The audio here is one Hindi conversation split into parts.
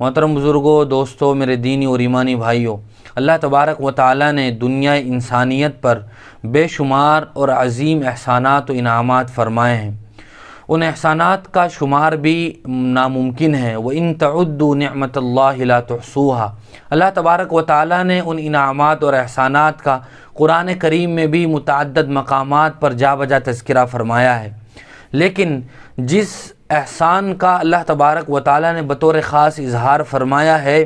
मोहतरम बुज़ुर्गों दोस्तों मेरे दीनी और ईमानी भाइयों अल्लाह तबारक व ताली ने दुनिया इंसानियत पर बेशुमार और अजीम एहसानात इनाम फ़रमाए हैं उन एहसानात का शुमार भी नामुमकिन है व इन तद्दू नमत ला अल्लाह तबारक व ताली ने उन इनामत और एहसानात का कुरान करीम में भी मुतद मकाम पर जा बजा तस्करा फ़रमाया है लेकिन जिस एहसान का अल्लाह तबारक व ताली ने बतौर ख़ास इजहार फरमाया है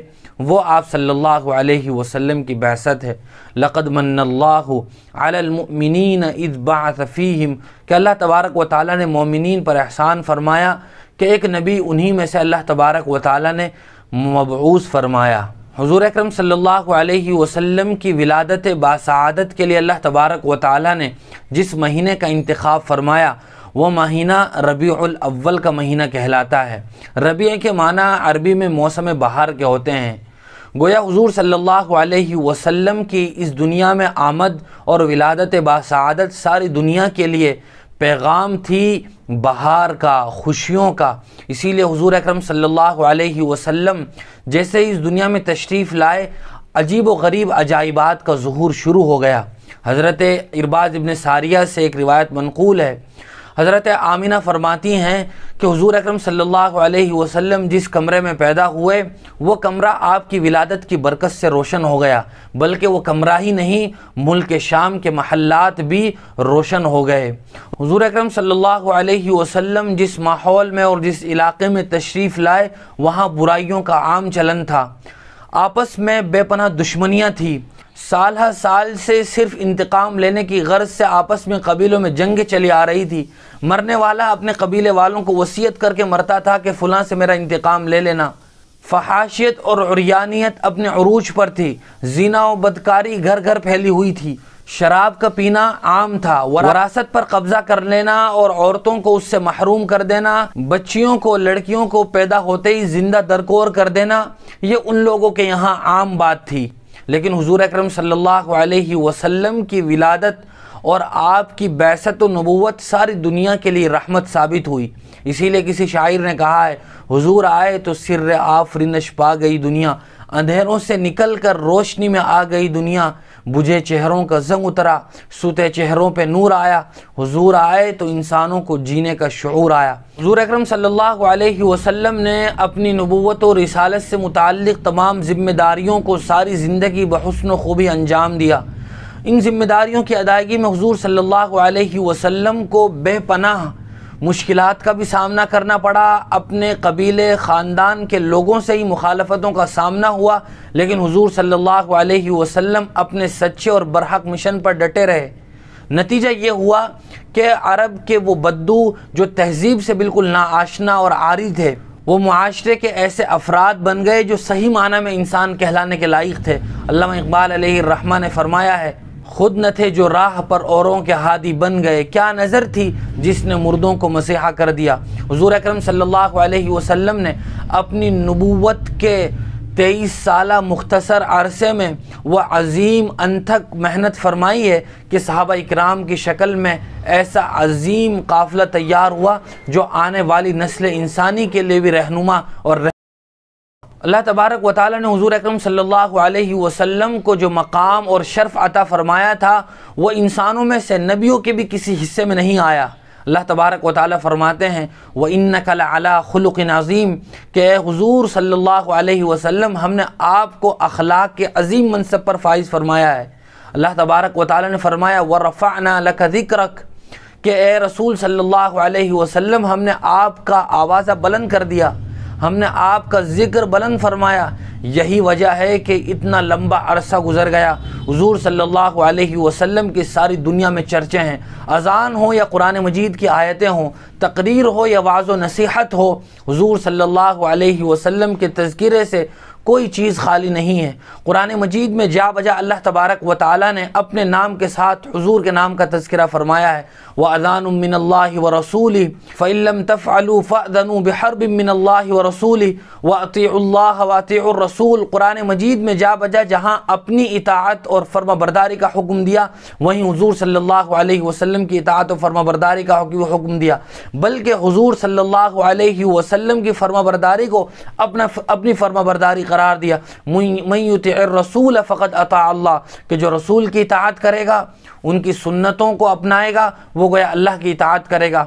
वो आप सल्लल्लाहु अलैहि वसल्लम की बहसत है लक़द मनल्लामिन इज़बाफ़ीम के अल्लाह तबारक व ताली ने मोमिन पर एहसान फरमाया कि एक नबी उन्हीं में से अल्लाह तबारक व ताली ने मबूस फरमाया हजूर अक्रम सम की विलादत बासादत के लिए अल्लाह तबारक व ताली ने जिस महीने का इंतखब फरमाया वो महीना रबी अव्वल का महीना कहलाता है रबी के माना अरबी में मौसम बहार के होते हैं गोया हजूर सल्ला अलैहि वसल्लम की इस दुनिया में आमद और विलादत बासदत सारी दुनिया के लिए पैगाम थी बहार का खुशियों का इसीलिए हजूर अकरम सल्लल्लाहु अलैहि वसल्लम जैसे इस दुनिया में तशरीफ़ लाए अजीब व गरीब अजाइबात का जहूर शुरू हो गया हज़रत इरबाज इबन सारिया से एक रिवायत मनकूल है हज़रत आमिना फरमाती हैं कि हुजूर अकरम सल्लल्लाहु अलैहि वसल्लम जिस कमरे में पैदा हुए वो कमरा आपकी विलादत की बरकत से रोशन हो गया बल्कि वो कमरा ही नहीं मुल्क शाम के महल्लात भी रोशन हो गए हुजूर अकरम सल्लल्लाहु अलैहि वसल्लम जिस माहौल में और जिस इलाके में तशरीफ़ लाए वहाँ बुराइयों का आम चलन था आपस में बेपना दुश्मनियाँ थी साल हर साल से सिर्फ इंतकाम लेने की गर्ज से आपस में कबीलों में जंगें चली आ रही थी मरने वाला अपने कबीले वालों को वसीयत करके मरता था कि फ़लाँ से मेरा इंतकाम ले लेना फहाशियत और औरियानियत अपने अरूज पर थी जीना व बदकारी घर घर फैली हुई थी शराब का पीना आम था वरासत पर कब्जा कर लेना और औरतों को उससे महरूम कर देना बच्चियों को लड़कियों को पैदा होते ही जिंदा दरकोर कर देना ये उन लोगों के यहाँ आम बात थी लेकिन हुजूर अकरम सल्लल्लाहु अलैहि वसल्लम की विलादत और आपकी बैसत नबूत सारी दुनिया के लिए रहमत साबित हुई इसीलिए किसी शायर ने कहा है हुजूर आए तो सिर आफरिनश पा गई दुनिया अंधेरों से निकल कर रोशनी में आ गई दुनिया बुझे चेहरों का जंग उतरा सूते चेहरों पे नूर आया हुजूर आए तो इंसानों को जीने का शूर आया हजूर अक्रम सल्लल्लाहु अलैहि वसल्लम ने अपनी नबूवत और रिसालत से मुतक तमाम ज़िम्मेदारियों को सारी ज़िंदगी बहसन खूबी अंजाम दिया इन ज़िम्मेदारियों की अदायगी में हजूर सल्लल्लाहु अलैहि वसल्लम को बेपनाह मुश्किल का भी सामना करना पड़ा अपने कबीले ख़ानदान के लोगों से ही मुखालफतों का सामना हुआ लेकिन हुजूर सल्लल्लाहु अलैहि वसल्लम अपने सच्चे और बरहक मिशन पर डटे रहे नतीजा ये हुआ कि अरब के वो बद्दू जो तहजीब से बिल्कुल नाआशना और आरी थे वो माशरे के ऐसे अफराद बन गए जो सही माना में इंसान कहलाने के लायक थे अल्लाह इकबाल रहमा ने फरमाया है खुद न थे जो राह पर औरों के हादी बन गए क्या नज़र थी जिसने मुर्दों को मसीहा कर दिया हजूर अक्रम सम ने अपनी नबूत के तेईस साल मुख्तसर अरसे में वह अजीम अनथक मेहनत फरमाई है कि सहाबा इक्राम की शक्ल में ऐसा अजीम काफिला तैयार हुआ जो आने वाली नस्ल इंसानी के लिए भी रहनुमा और रह... अल्लाह तबारक व ताली ने हजूर अक्रम सम को जो मकाम और शर्फ़ अता फ़रमाया था वह इंसानों में से नबियों के भी किसी हिस्से में नहीं आया अल्लाह तबारक व ताली फ़रमाते हैं व इन अला खलुक नज़ीम के हजूर सल्ला वसम हमने आपको अखलाक के अजीम मनसब पर फाइज़ फ़रमाया है अल्लाह तबारक व ताली ने फ़रमाया व रफ़ाना जिक्र ज़िक्रक के ए रसूल सल्ला वसम हमने आपका आवाज़ा बुलंद कर दिया हमने आपका ज़िक्र बुलंद फरमाया यही वजह है कि इतना लंबा अरसा गुजर गया हजूर सल्लल्लाहु अलैहि वसल्लम की सारी दुनिया में चर्चे हैं अज़ान हो या कुरान मजीद की आयतें हों तकरीर हो या वाज नसीहत हो हजूर सल्लल्लाहु अलैहि वसल्लम के तस्करे से कोई चीज़ खाली नहीं है कुरान मजीद में जा बजा अल्लाह तबारक व ताली ने अपने नाम के साथ हजूर के नाम का तस्करा फरमाया है व अजानमिन व रसूल फ़िलम तफ़लू फ़नु बिमिन व रसूल व अतील्ला वतीसूल कुरान मजीद में जा बजा जहाँ अपनी इतात और फर्मा बरदारी का हुक्म दिया वहीं हजूर सल्ला वसलम की इतात और फर्मा बरदारी का हुक्म दिया बल्कि हजूर सल्ला वसलम की फर्मा बरदारी को अपना अपनी फर्मा बरदारी का करार दिया मयूत रसूल फ़कत अता कि जो रसूल की इतात करेगा उनकी सुन्नतों को अपनाएगा वो गया अल्लाह की इतात करेगा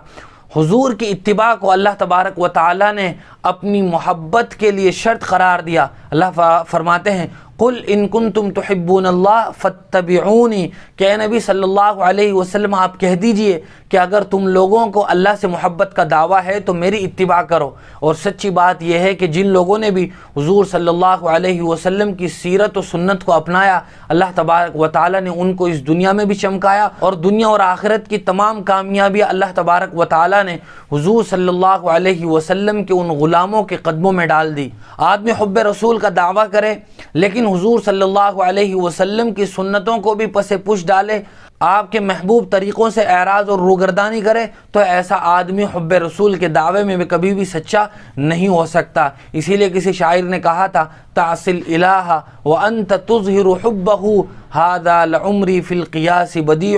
हुजूर की इतबा को अल्लाह तबारक व ताली ने अपनी मोहब्बत के लिए शर्त करार दिया अल्लाह फरमाते हैं कुल इनकुन तुम तहब्बून अल्लाह फ़तबूनी के नबी सल्लल्लाहु अलैहि वसल्लम आप कह दीजिए कि अगर तुम लोगों को अल्लाह से मोहब्बत का दावा है तो मेरी इतबा करो और सच्ची बात यह है कि जिन लोगों ने भी हजूर सल्लल्लाहु अलैहि वसल्लम की सीरत और सुन्नत को अपनाया अल्लाह तबारक व ताली ने उनको इस दुनिया में भी चमकाया और दुनिया और आखिरत की तमाम कामयाबी अल्लाह तबारक व ताली ने हजूर सल्ला वसलम के उन ग़ुलामों के कदमों में डाल दी आदमी हब्ब रसूल का दावा करे लेकिन हजूर सल्लाम की सुन्नतों को भी पसे पुछ डाले आपके महबूब तरीक़ों से एराज और रूगरदानी करे तो ऐसा आदमी हब रसूल के दावे में भी कभी भी सच्चा नहीं हो सकता इसीलिए किसी शायर ने कहा था तासिल इलाहा व अंत तुज़हिर हब्बहू हादा लमरी फ़िलकियासी बदी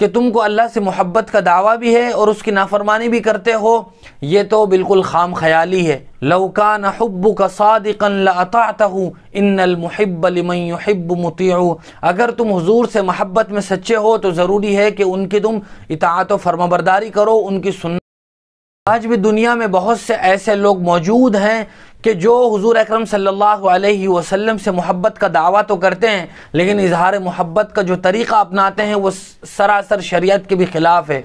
कि तुमको अल्लाह से मोहब्बत का दावा भी है और उसकी नाफरमानी भी करते हो ये तो बिल्कुल खाम ख्याली है लौकान हब्ब का सादिकन लाता हूँ इनमहब्बलमयब मुती अगर तुम हज़ूर से महब्बत में सच्चे हो तो ज़रूरी है कि उनकी तुम इतात फर्माबरदारी करो उनकी सुन आज भी दुनिया में बहुत से ऐसे लोग मौजूद हैं कि जो हुजूर अकरम सल्लल्लाहु अलैहि वसल्लम से मोहब्बत का दावा तो करते हैं लेकिन इजहार मोहब्बत का जो तरीक़ा अपनाते हैं वो सरासर शरीयत के भी ख़िलाफ़ है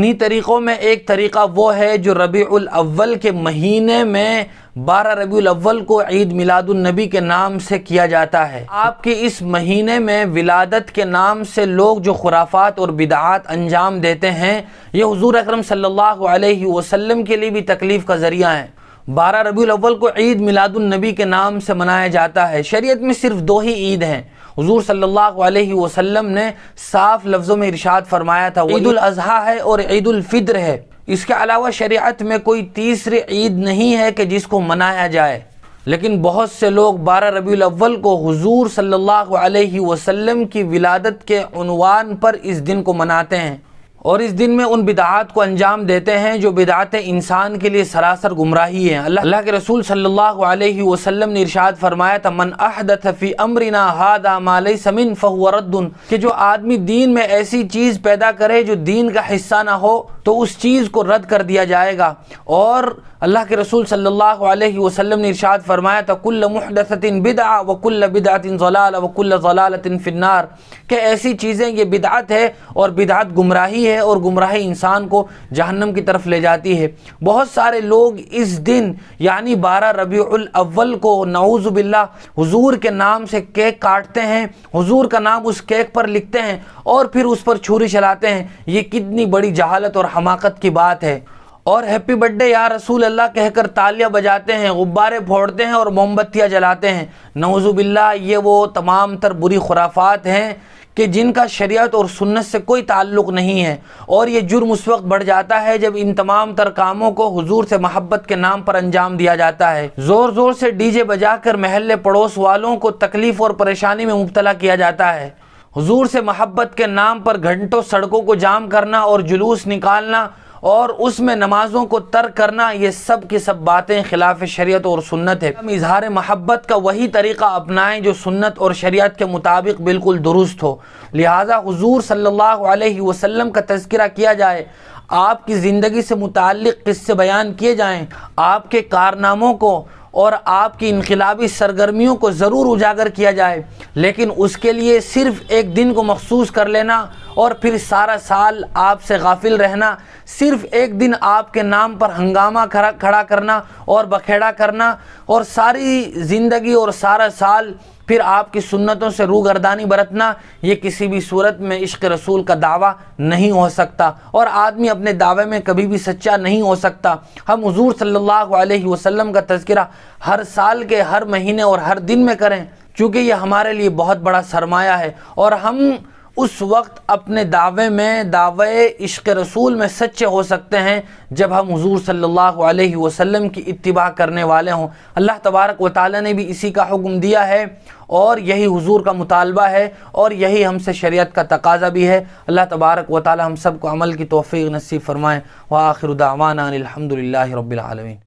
उन्हीं तरीक़ों में एक तरीक़ा वो है जो रबीउल अव्वल के महीने में बारह रबीउल अव्वल को ईद मिलादुलनबी के नाम से किया जाता है आपके इस महीने में विलादत के नाम से लोग जो खुराफात और बिदात अंजाम देते हैं ये हुजूर अकरम सल्लल्लाहु अलैहि वसल्लम के लिए भी तकलीफ़ का ज़रिया है बारह रबी अव्वल को ईद मिलादुलनबी के नाम से मनाया जाता है शरीयत में सिर्फ दो ही ईद हैं हजूर सल्लल्लाहु अलैहि वसल्लम ने साफ लफ्ज़ों में इरशाद फरमाया था ईद अजहा है और ईदालफ़ितर है इसके अलावा शरीयत में कोई तीसरी ईद नहीं है कि जिसको मनाया जाए लेकिन बहुत से लोग बारह रबी अव्वल को हुजूर सल्लल्लाहु अलैहि वसल्लम की विलादत के उनवान पर इस दिन को मनाते हैं और इस दिन में उन बिदात को अंजाम देते हैं जो बिदातें इंसान के लिए सरासर गुमराही हैं अल्लाह के रसूल सल्लल्लाहु अलैहि वसल्लम ने इरशाद फरमाया था मन अहदी अमरिना हादा मालई समिन फ़हुरद्दन कि जो आदमी दीन में ऐसी चीज़ पैदा करे जो दीन का हिस्सा ना हो तो उस चीज़ को रद्द कर दिया जाएगा और अल्लाह के रसूल सल्लल्लाहु अलैहि वसल्लम ने इरशाद फरमाया था कुल मुहदसतिन बिदा व कुल बिदातिन जलाल व कुल जलालतिन फिन्नार के ऐसी चीज़ें ये बिदात है और बिदात गुमराही है है और गुमराह इंसान को जहन्नम की तरफ ले जाती है बहुत सारे लोग इस दिन यानी बारह रबीउल अव्वल को नौज़बिल्ला हुजूर के नाम से केक काटते हैं हुजूर का नाम उस केक पर लिखते हैं और फिर उस पर छुरी चलाते हैं ये कितनी बड़ी जहालत और हमाकत की बात है और हैप्पी बर्थडे या रसूल अल्लाह कहकर तालियां बजाते हैं गुब्बारे फोड़ते हैं और मोमबत्तियां जलाते हैं नवजुबिल्ला ये वो तमाम तर बुरी खुराफात हैं कि जिनका शरीयत और सुन्नत से कोई ताल्लुक़ नहीं है और ये जुर्म उस वक्त बढ़ जाता है जब इन तमाम तर कामों को हुजूर से महब्बत के नाम पर अंजाम दिया जाता है ज़ोर ज़ोर से डीजे बजाकर महल्ले पड़ोस वालों को तकलीफ़ और परेशानी में मुबतला किया जाता है हुजूर से महब्बत के नाम पर घंटों सड़कों को जाम करना और जुलूस निकालना और उसमें नमाजों को तर्क करना ये सब की सब बातें खिलाफ शरीयत और सुन्नत है हम इजहार महब्बत का वही तरीक़ा अपनाएं जो सुन्नत और शरीयत के मुताबिक बिल्कुल दुरुस्त हो लिहाजा हुजूर सल्लल्लाहु अलैहि वसल्लम का तस्करा किया जाए आपकी ज़िंदगी से मुतक़ किस्से बयान किए जाएँ आपके कारनामों को और आपकी इनकलाबी सरगर्मियों को ज़रूर उजागर किया जाए लेकिन उसके लिए सिर्फ़ एक दिन को मखसूस कर लेना और फिर सारा साल आपसे गाफिल रहना सिर्फ़ एक दिन आपके नाम पर हंगामा खड़ा खड़ा करना और बखेड़ा करना और सारी ज़िंदगी और सारा साल फिर आपकी सुन्नतों से रूगर्दानी बरतना ये किसी भी सूरत में इश्क रसूल का दावा नहीं हो सकता और आदमी अपने दावे में कभी भी सच्चा नहीं हो सकता हम हजूर सल्ला वसम का तस्करा हर साल के हर महीने और हर दिन में करें चूँकि ये हमारे लिए बहुत बड़ा सरमाया है और हम उस वक्त अपने दावे में दावे इश्क रसूल में सच्चे हो सकते हैं जब हम हजूर सल्लल्लाहु अलैहि वसल्लम की इत्तिबा करने वाले हों अल्लाह तबारक व ने भी इसी का हुक्म दिया है और यही हुजूर का मुतालबा है और यही हमसे शरीयत का तकाजा भी है अल्लाह तबारक व ताली हम सब को अमल की तोफ़ी नसीब फरमाएँ व आखिर दावाना अलहमदिल्ला रबालमीन